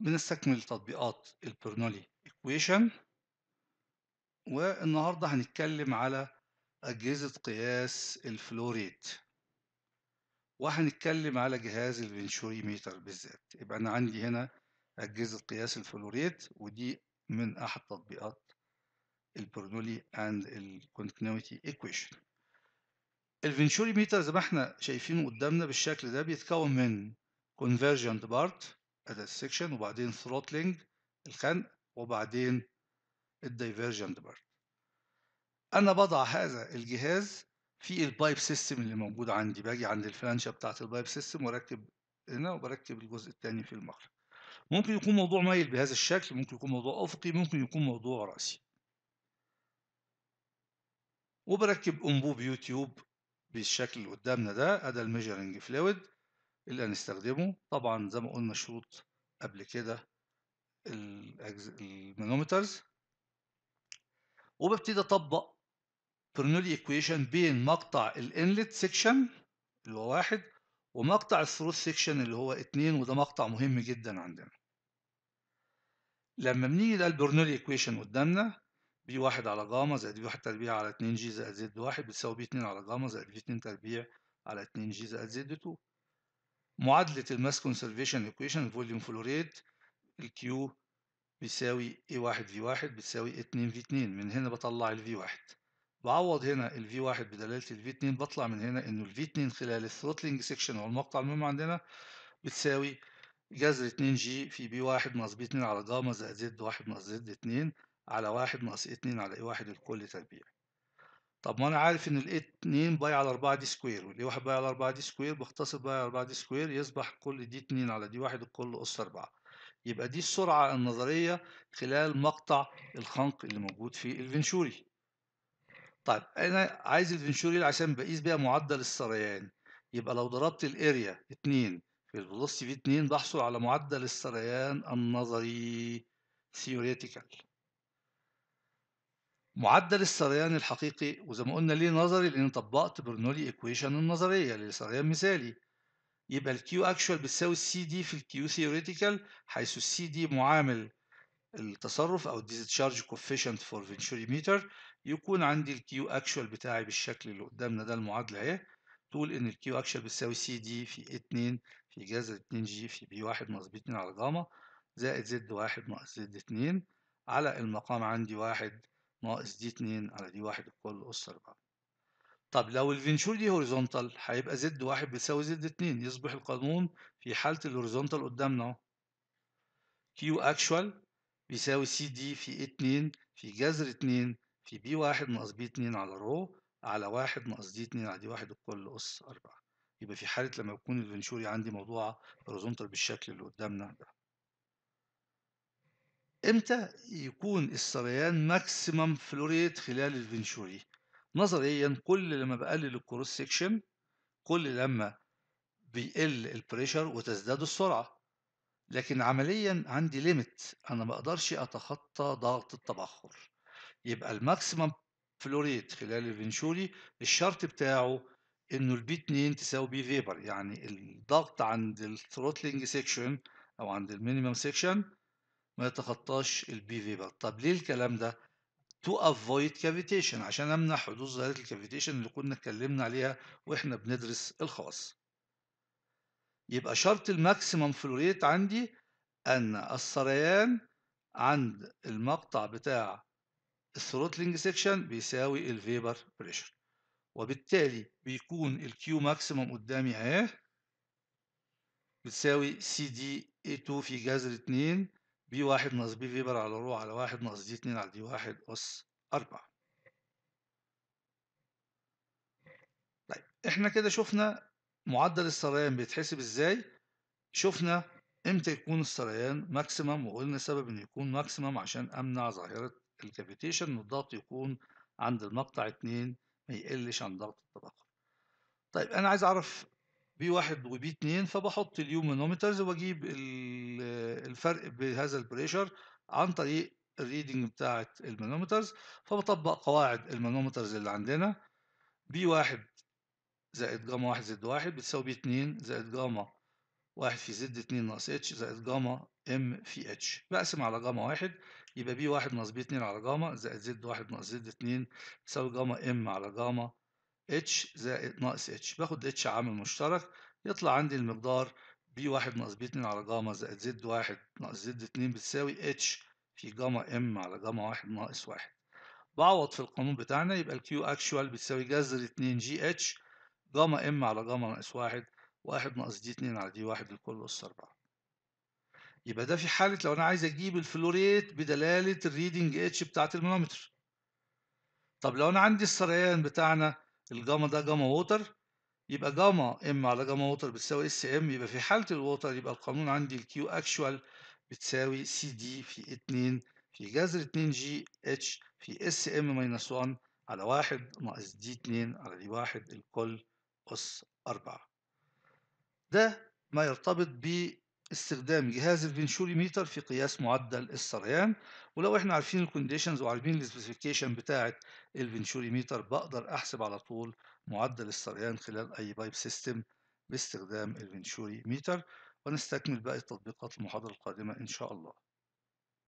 بنستكمل تطبيقات البرنولي اكويشن والنهاردة هنتكلم على أجهزة قياس الفلوريت وهنتكلم على جهاز ميتر بالذات يبقى أنا عندي هنا أجهزة قياس الفلوريت ودي من أحد تطبيقات البرنولي أند الكونتينيوتي الفينشوري ميتر زي ما احنا شايفينه قدامنا بالشكل ده بيتكون من convergent part هذا السكشن وبعدين ثروتلينج الخنق وبعدين الدايفرجنت بارت انا بضع هذا الجهاز في البايب سيستم اللي موجود عندي باجي عند الفلانشه بتاعت البايب سيستم واركب هنا وبركب الجزء الثاني في المخرج ممكن يكون موضوع مايل بهذا الشكل ممكن يكون موضوع افقي ممكن يكون موضوع راسي وبركب انبوب يوتيوب بالشكل اللي قدامنا ده ادي الميجرنج فلويد اللي هنستخدمه طبعا زي ما قلنا شروط قبل كده المانومترز وببتدي اطبق برنولي ايكويشن بين مقطع الانلت سيكشن اللي هو واحد ومقطع الثرو سيكشن اللي هو اتنين وده مقطع مهم جدا عندنا لما بنيجي ده البرنولي ايكويشن قدامنا بي واحد على جاما زائد بي واحد تربيع على اتنين جي زائد زد واحد بتساوي بي اتنين على جاما زائد بي اتنين تربيع على اتنين جي زائد زد اتنين معادلة الماس كونسرفيشن ايكويشن فوليوم فلو ريت الكيو بيساوي A1 V1 بتساوي اتنين V2 من هنا بطلع ال V1 بعوض هنا ال V1 بدلالة ال V2 بطلع من هنا انه ال V2 خلال الثروتلينج سيكشن او المقطع المهم عندنا بتساوي جذر اتنين جي في بي 1 ناقص بي 2 على جاما زائد زد 1 ناقص زد 2 على واحد ناقص 2 على اي 1 الكل تربيع طب ما انا عارف ان ال 2 باي على 4 دي سكوير وال 1 باي على 4 دي سكوير بختصر باي على 4 دي سكوير يصبح كل دي 2 على دي 1 الكل اس 4 يبقى دي السرعة النظرية خلال مقطع الخنق اللي موجود في الفنشوري طيب انا عايز الفنشوري عشان بقيس بيها معدل السريان يبقى لو ضربت الاريا 2 في الفيلوسيتي في 2 بحصل على معدل السريان النظري ثيوريتيكال معدل السريان الحقيقي وزي ما قلنا ليه نظري لان طبقت برنولي ايكويشن النظريه للسريان مثالي يبقى الكيو اكشوال بتساوي السي دي في الكيو ثيوريتيكال حيث السي دي معامل التصرف او ديزتشارج كوفيشنت فور فينشوري متر يكون عندي الكيو اكشوال بتاعي بالشكل اللي قدامنا ده المعادله اهي تقول ان الكيو اكشوال بتساوي سي دي في 2 في جذر 2 جي في بي 1 ناقص بي 2 على جاما زائد زد 1 ناقص زد 2 على المقام عندي 1 ناقص دي 2 على دي 1 بكل أس 4 طب لو الفينشوري هوريزونتال هيبقى زد 1 بتساوي زد 2 يصبح القانون في حالة الهوريزونتال قدامنا أهو كيو أكشوال بيساوي سي دي في 2 في جذر 2 في بي 1 ناقص بي 2 على رو على 1 ناقص دي 2 على دي 1 بكل أس 4 يبقى في حالة لما يكون الفينشوري عندي موضوعة هوريزونتال بالشكل اللي قدامنا ده إمتى يكون السريان ماكسيمم فلوريت خلال الفنشوري نظريا كل لما بقلل الكروس سيكشن كل لما بيقل البريشر وتزداد السرعة لكن عمليا عندي ليميت أنا ما أقدرش أتخطى ضغط التبخر يبقى الماكسيمم فلوريت خلال الفنشوري الشرط بتاعه إنه البي 2 تساوي بي فيبر يعني الضغط عند الثروتلينج سيكشن أو عند المينيمم سيكشن ما يتخطاش البي في بار طب ليه الكلام ده to avoid cavitation عشان امنع حدوث ظاهره الكافيتيشن اللي كنا اتكلمنا عليها واحنا بندرس الخاص يبقى شرط الماكسيمم فلوريت عندي ان السريان عند المقطع بتاع الثروتلينج سيكشن بيساوي الفيبر بريشر وبالتالي بيكون الكيو ماكسيمم قدامي اهي بتساوي سي دي اي 2 في جذر 2 بي واحد ناقص بي فيبر على رو على واحد ناقص دي اتنين على دي واحد أس أربعة طيب احنا كده شفنا معدل السريان بيتحسب ازاي شفنا امتى يكون السريان ماكسيمم وقلنا سبب انه يكون ماكسيمم عشان امنع ظاهرة الكافيتيشن الضغط يكون عند المقطع اتنين ما يقلش عن ضغط الطبقة طيب انا عايز اعرف بي واحد وبي اتنين فبحط اليومنومترز واجيب الفرق بهذا البريشر عن طريق الريدنج بتاعة المانومترز فبطبق قواعد المانومترز اللي عندنا بي واحد زائد جاما واحد زائد واحد بتساوي بي اتنين زائد جاما واحد في زد اتنين ناقص اتش زائد جاما ام في اتش بقسم على جاما واحد يبقى بي واحد ناقص بي اتنين على جاما زائد زد واحد ناقص زد اتنين تساوي جاما ام على جاما اتش زائد ناقص اتش باخد اتش عامل مشترك يطلع عندي المقدار بي واحد ناقص بي اتنين على جاما زائد زد واحد ناقص زد اتنين بتساوي اتش في جاما ام على جاما واحد ناقص واحد بعوض في القانون بتاعنا يبقى الكيو اكشوال بتساوي جذر اتنين جي اتش جاما ام على جاما ناقص واحد واحد ناقص دي اتنين على دي واحد الكل أس أربعة يبقى ده في حالة لو أنا عايز أجيب الفلوريت بدلالة الريدنج اتش بتاعة المنومتر طب لو أنا عندي السريان بتاعنا الجاما ده جاما ووتر يبقى جاما ام على جاما ووتر بتساوي اس ام يبقى في حالة الووتر يبقى القانون عندي الكيو اكشوال بتساوي سي دي في 2 في جذر 2 جي اتش في اس ام ماينس 1 على 1 ناقص دي 2 على دي 1 الكل أس 4 ده ما يرتبط ب استخدام جهاز ميتر في قياس معدل السريان ولو احنا عارفين الكونديشنز وعارفين السبيسيفيكيشن بتاعه ميتر بقدر احسب على طول معدل السريان خلال اي بايب سيستم باستخدام ميتر ونستكمل باقي التطبيقات المحاضرة القادمة ان شاء الله